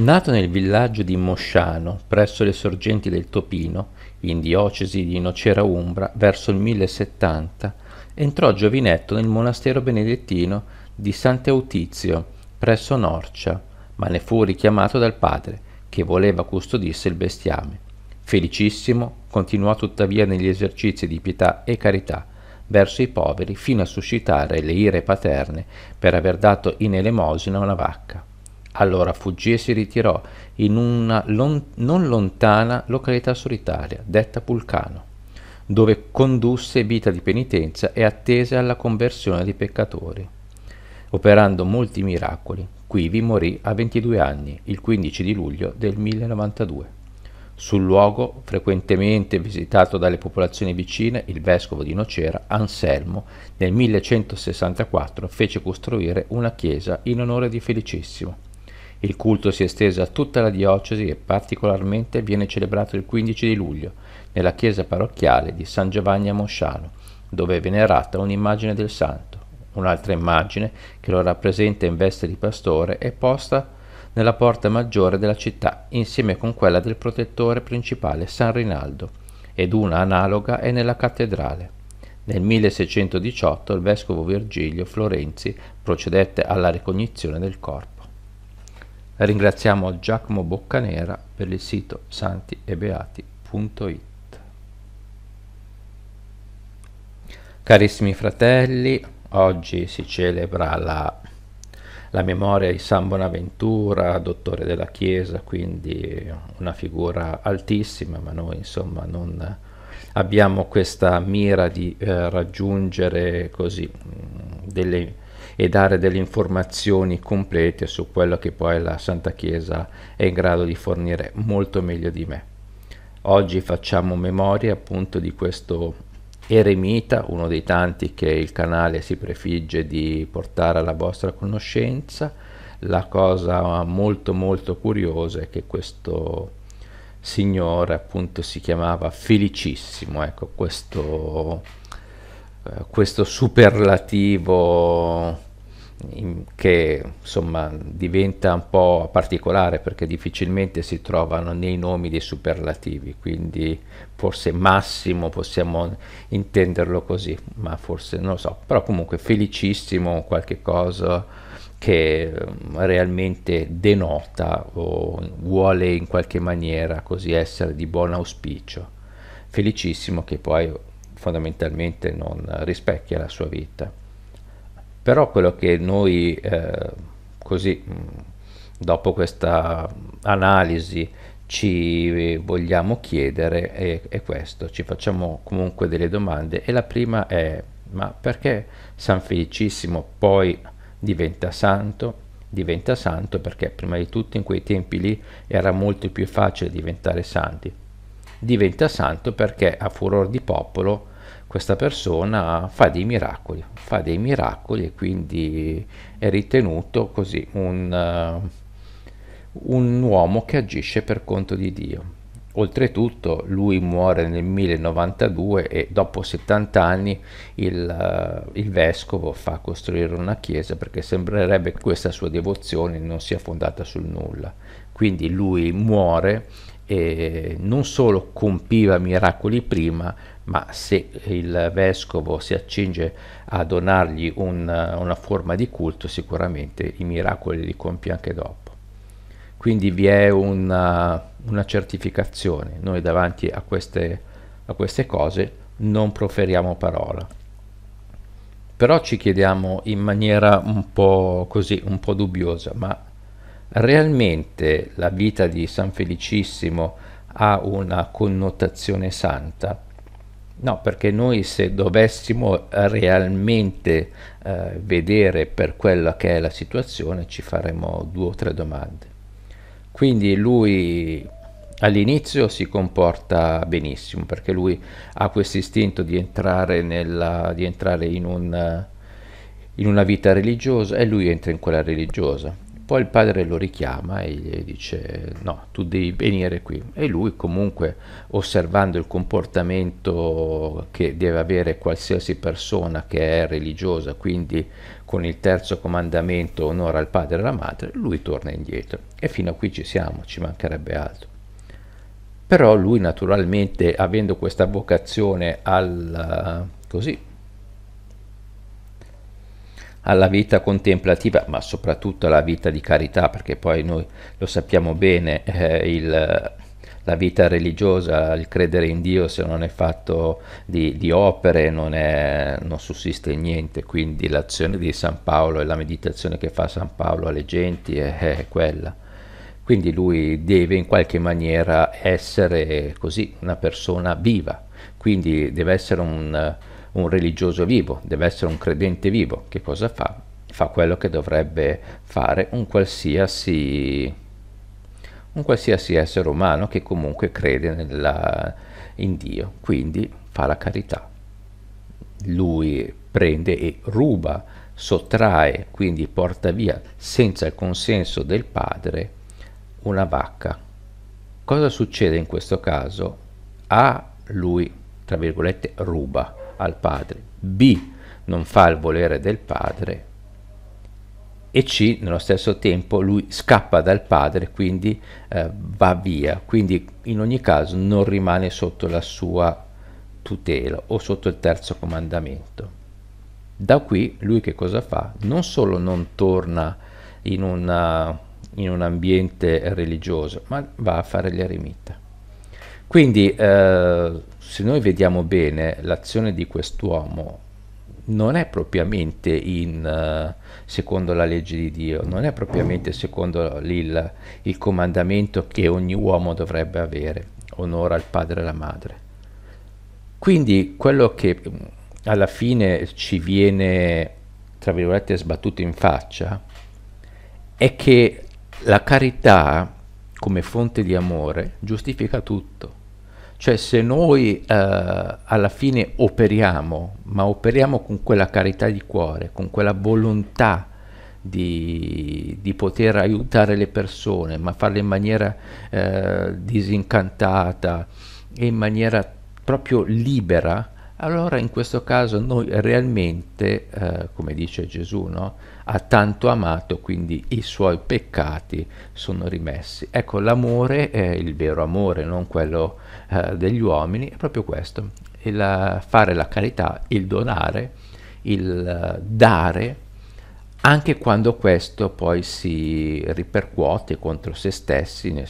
Nato nel villaggio di Mosciano, presso le sorgenti del Topino, in diocesi di Nocera Umbra, verso il 1070, entrò giovinetto nel monastero benedettino di Sant'Eutizio, presso Norcia, ma ne fu richiamato dal padre, che voleva custodisse il bestiame. Felicissimo, continuò tuttavia negli esercizi di pietà e carità verso i poveri fino a suscitare le ire paterne per aver dato in elemosina una vacca. Allora fuggì e si ritirò in una lon non lontana località solitaria, detta Pulcano, dove condusse vita di penitenza e attese alla conversione dei peccatori, operando molti miracoli. Quivi morì a 22 anni, il 15 di luglio del 1092. Sul luogo, frequentemente visitato dalle popolazioni vicine, il vescovo di Nocera, Anselmo, nel 1164 fece costruire una chiesa in onore di Felicissimo il culto si è esteso a tutta la diocesi e particolarmente viene celebrato il 15 di luglio nella chiesa parrocchiale di San Giovanni a Mosciano, dove è venerata un'immagine del santo. Un'altra immagine, che lo rappresenta in veste di pastore, è posta nella porta maggiore della città, insieme con quella del protettore principale San Rinaldo, ed una analoga è nella cattedrale. Nel 1618 il vescovo Virgilio Florenzi procedette alla ricognizione del corpo. Ringraziamo Giacomo Boccanera per il sito santiebeati.it. Carissimi fratelli, oggi si celebra la, la, memoria di San Bonaventura, dottore della Chiesa, quindi una figura altissima, ma noi insomma non abbiamo questa mira di eh, raggiungere così mm, delle e dare delle informazioni complete su quello che poi la Santa Chiesa è in grado di fornire molto meglio di me. Oggi facciamo memoria appunto di questo eremita, uno dei tanti che il canale si prefigge di portare alla vostra conoscenza. La cosa molto molto curiosa è che questo signore appunto si chiamava Felicissimo, ecco questo, eh, questo superlativo in, che insomma diventa un po' particolare perché difficilmente si trovano nei nomi dei superlativi, quindi forse massimo possiamo intenderlo così, ma forse non lo so, però comunque felicissimo qualche cosa che eh, realmente denota o vuole in qualche maniera così essere di buon auspicio, felicissimo che poi fondamentalmente non rispecchia la sua vita. Però quello che noi eh, così mm, dopo questa analisi ci vogliamo chiedere è, è questo, ci facciamo comunque delle domande e la prima è ma perché San Felicissimo poi diventa santo? Diventa santo perché prima di tutto in quei tempi lì era molto più facile diventare santi. Diventa santo perché a furor di popolo questa persona fa dei miracoli, fa dei miracoli e quindi è ritenuto così un, eh, un uomo che agisce per conto di Dio. Oltretutto lui muore nel 1092 e dopo 70 anni il, uh, il, vescovo fa costruire una chiesa perché sembrerebbe che questa sua devozione non sia fondata sul nulla. Quindi lui muore e non solo compiva miracoli prima, ma se il vescovo si accinge a donargli un, una forma di culto, sicuramente i miracoli li compie anche dopo. Quindi vi è una, una certificazione, noi davanti a queste, a queste cose non proferiamo parola. Però ci chiediamo in maniera un po' così, un po' dubbiosa, ma realmente la vita di San Felicissimo ha una connotazione santa? No, perché noi se dovessimo realmente eh, vedere per quella che è la situazione ci faremmo due o tre domande. Quindi lui all'inizio si comporta benissimo perché lui ha questo istinto di entrare, nella, di entrare in, un, in una vita religiosa e lui entra in quella religiosa poi il padre lo richiama e gli dice no, tu devi venire qui. E lui comunque, osservando il comportamento che deve avere qualsiasi persona che è religiosa, quindi con il terzo comandamento onora il padre e la madre, lui torna indietro. E fino a qui ci siamo, ci mancherebbe altro. Però lui naturalmente, avendo questa vocazione al, così, alla vita contemplativa, ma soprattutto alla vita di carità, perché poi noi lo sappiamo bene, eh, il, la vita religiosa, il credere in Dio se non è fatto di, di opere non, è, non, sussiste niente, quindi l'azione di San Paolo e la meditazione che fa San Paolo alle genti è, è quella. Quindi lui deve in qualche maniera essere così una persona viva, quindi deve essere un, un religioso vivo, deve essere un credente vivo. Che cosa fa? Fa quello che dovrebbe fare un qualsiasi, un qualsiasi essere umano che comunque crede nella, in Dio, quindi fa la carità. Lui prende e ruba, sottrae, quindi porta via senza il consenso del padre una vacca. Cosa succede in questo caso? A lui, tra virgolette, ruba al padre, B non fa il volere del padre e C nello stesso tempo lui scappa dal padre, quindi eh, va via, quindi in ogni caso non rimane sotto la sua tutela o sotto il terzo comandamento. Da qui lui che cosa fa? Non solo non torna in, una, in un ambiente religioso, ma va a fare l'eremita. Quindi eh, se noi vediamo bene l'azione di quest'uomo non è propriamente in, uh, secondo la legge di Dio, non è propriamente secondo il, il comandamento che ogni uomo dovrebbe avere, onora il padre e la madre. Quindi quello che mm, alla fine ci viene, tra virgolette, sbattuto in faccia è che la carità come fonte di amore giustifica tutto. Cioè se noi eh, alla fine operiamo, ma operiamo con quella carità di cuore, con quella volontà di, di, poter aiutare le persone, ma farle in maniera eh, disincantata e in maniera proprio libera, allora in questo caso noi realmente, eh, come dice Gesù, no? ha tanto amato, quindi i suoi peccati sono rimessi. Ecco, l'amore, eh, il vero amore, non quello eh, degli uomini, è proprio questo, il eh, fare la carità, il donare, il eh, dare, anche quando questo poi si ripercuote contro se stessi, nel,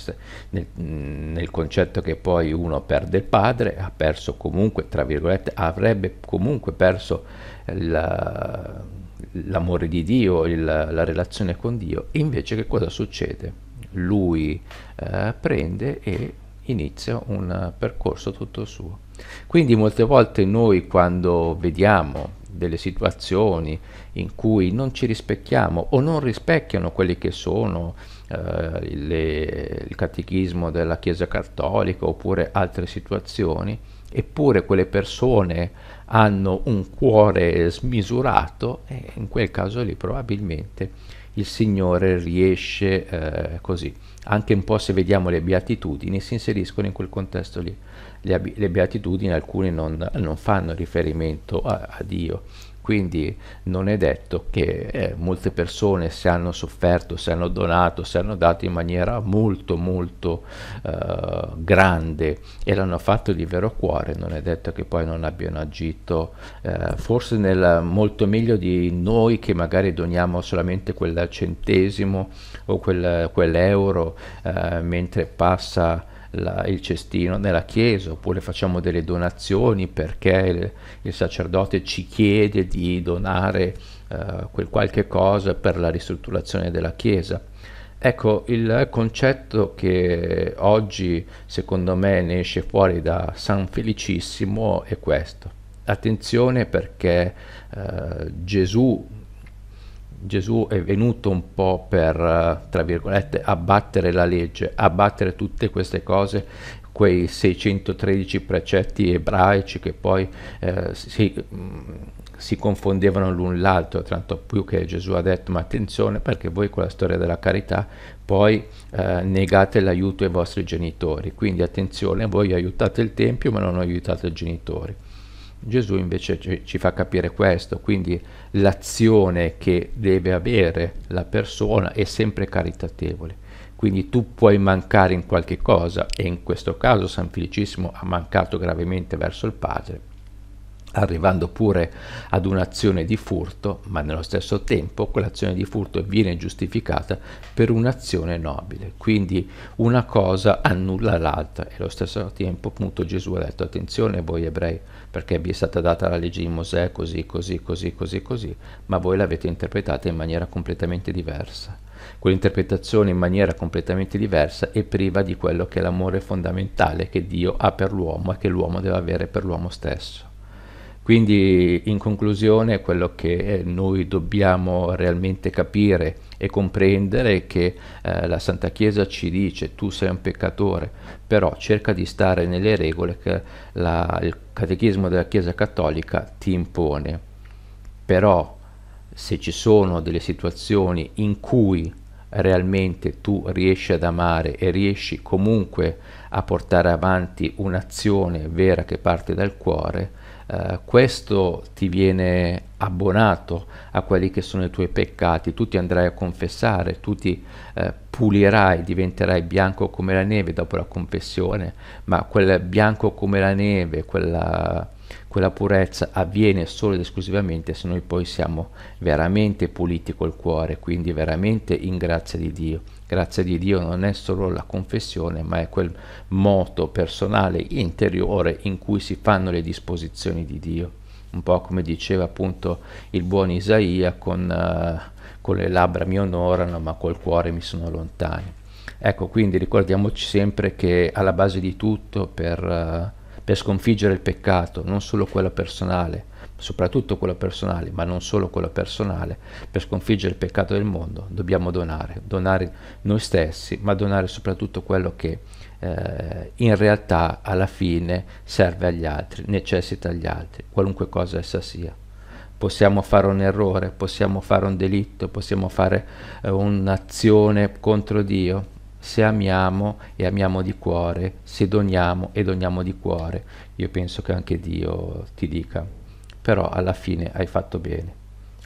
nel, mm, nel, concetto che poi uno perde il padre, ha perso comunque, tra virgolette, avrebbe comunque perso la l'amore di Dio, il, la relazione con Dio, invece che cosa succede? Lui eh, prende e inizia un percorso tutto suo. Quindi molte volte noi quando vediamo delle situazioni in cui non ci rispecchiamo o non rispecchiano quelli che sono eh, le, il catechismo della Chiesa Cattolica oppure altre situazioni, eppure quelle persone hanno un cuore smisurato, e in quel caso lì probabilmente il Signore riesce eh, così. Anche un po' se vediamo le beatitudini, si inseriscono in quel contesto lì. Le, le beatitudini alcune non, non, fanno riferimento a, a Dio, quindi non è detto che eh, molte persone se hanno sofferto, se hanno donato, se hanno dato in maniera molto molto eh, grande e l'hanno fatto di vero cuore, non è detto che poi non abbiano agito, eh, forse nel, molto meglio di noi che magari doniamo solamente quel centesimo o quel, quell'euro eh, mentre passa la, il cestino nella chiesa, oppure facciamo delle donazioni perché il, il sacerdote ci chiede di donare eh, quel qualche cosa per la ristrutturazione della chiesa. Ecco, il concetto che oggi secondo me ne esce fuori da San Felicissimo è questo. Attenzione perché eh, Gesù Gesù è venuto un po' per, eh, tra virgolette, abbattere la legge, abbattere tutte queste cose, quei 613 precetti ebraici che poi eh, si, mm, si, confondevano l'un l'altro, tanto più che Gesù ha detto, ma attenzione perché voi con la storia della carità poi eh, negate l'aiuto ai vostri genitori, quindi attenzione, voi aiutate il Tempio ma non aiutate i genitori. Gesù invece ci fa capire questo, quindi l'azione che deve avere la persona è sempre caritatevole. Quindi tu puoi mancare in qualche cosa e in questo caso San Felicissimo ha mancato gravemente verso il Padre, arrivando pure ad un'azione di furto, ma nello stesso tempo quell'azione di furto viene giustificata per un'azione nobile, quindi una cosa annulla l'altra e allo stesso tempo appunto Gesù ha detto attenzione voi ebrei perché vi è stata data la legge di Mosè così, così, così, così, così, ma voi l'avete interpretata in maniera completamente diversa quell'interpretazione in maniera completamente diversa è priva di quello che è l'amore fondamentale che Dio ha per l'uomo e che l'uomo deve avere per l'uomo stesso. Quindi in conclusione quello che eh, noi dobbiamo realmente capire e comprendere è che eh, la Santa Chiesa ci dice tu sei un peccatore, però cerca di stare nelle regole che la, il catechismo della Chiesa Cattolica ti impone. Però se ci sono delle situazioni in cui realmente tu riesci ad amare e riesci comunque a portare avanti un'azione vera che parte dal cuore, eh, questo ti viene abbonato a quelli che sono i tuoi peccati, tu ti andrai a confessare, tu ti eh, pulirai, diventerai bianco come la neve dopo la confessione, ma quel bianco come la neve, quella, quella purezza avviene solo ed esclusivamente se noi poi siamo veramente puliti col cuore, quindi veramente in grazia di Dio. Grazie di Dio non è solo la confessione, ma è quel moto personale interiore in cui si fanno le disposizioni di Dio. Un po' come diceva appunto il buon Isaia, con, uh, con le labbra mi onorano, ma col cuore mi sono lontani. Ecco, quindi ricordiamoci sempre che alla base di tutto per, uh, per sconfiggere il peccato, non solo quello personale, soprattutto quello personale, ma non solo quello personale, per sconfiggere il peccato del mondo dobbiamo donare, donare noi stessi, ma donare soprattutto quello che eh, in realtà alla fine serve agli altri, necessita agli altri, qualunque cosa essa sia. Possiamo fare un errore, possiamo fare un delitto, possiamo fare eh, un'azione contro Dio, se amiamo e amiamo di cuore, se doniamo e doniamo di cuore, io penso che anche Dio ti dica però alla fine hai fatto bene.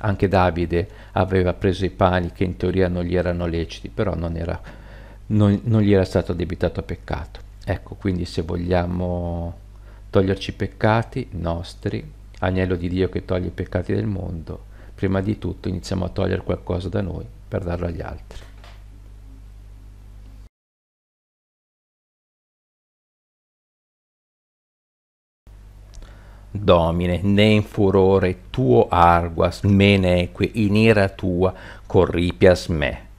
Anche Davide aveva preso i pani che in teoria non gli erano leciti, però non, era, non, non gli era stato debitato a peccato. Ecco, quindi se vogliamo toglierci i peccati nostri, agnello di Dio che toglie i peccati del mondo, prima di tutto iniziamo a togliere qualcosa da noi per darlo agli altri. domine, ne in furore tuo arguas, neque in ira tua corripias me.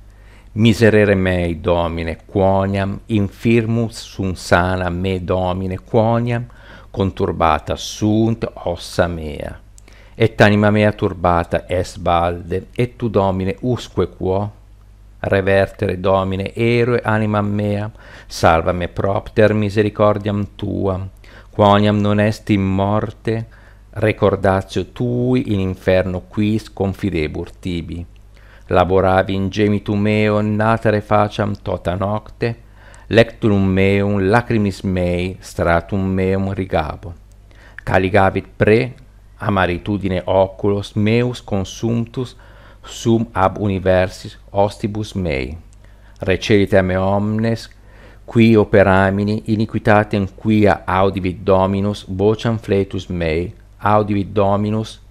Miserere mei, Domine, quoniam, infirmus sunt sana me, Domine, quoniam, conturbata sunt ossa mea. Et anima mea turbata est balde, et tu, Domine, usque quo? Revertere, Domine, eroe anima mea, salva me propter misericordiam tuam, quoniam non est in morte, recordatio tui in inferno quis confidebur tibi. Laboravi in gemitum meo natare faciam tota nocte, lectulum meum lacrimis mei stratum meum rigabo. Caligavit pre amaritudine oculos meus consumtus sum ab universis ostibus mei. Recerite a me omnes, qui operamini iniquitatem quia audivit dominus vocem fletus mei audivit dominus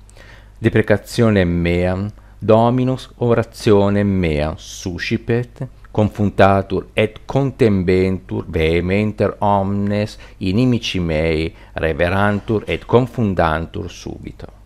deprecationem meam dominus orationem meam suscipet confuntatur et contembentur vehementer omnes inimici mei reverantur et confundantur subito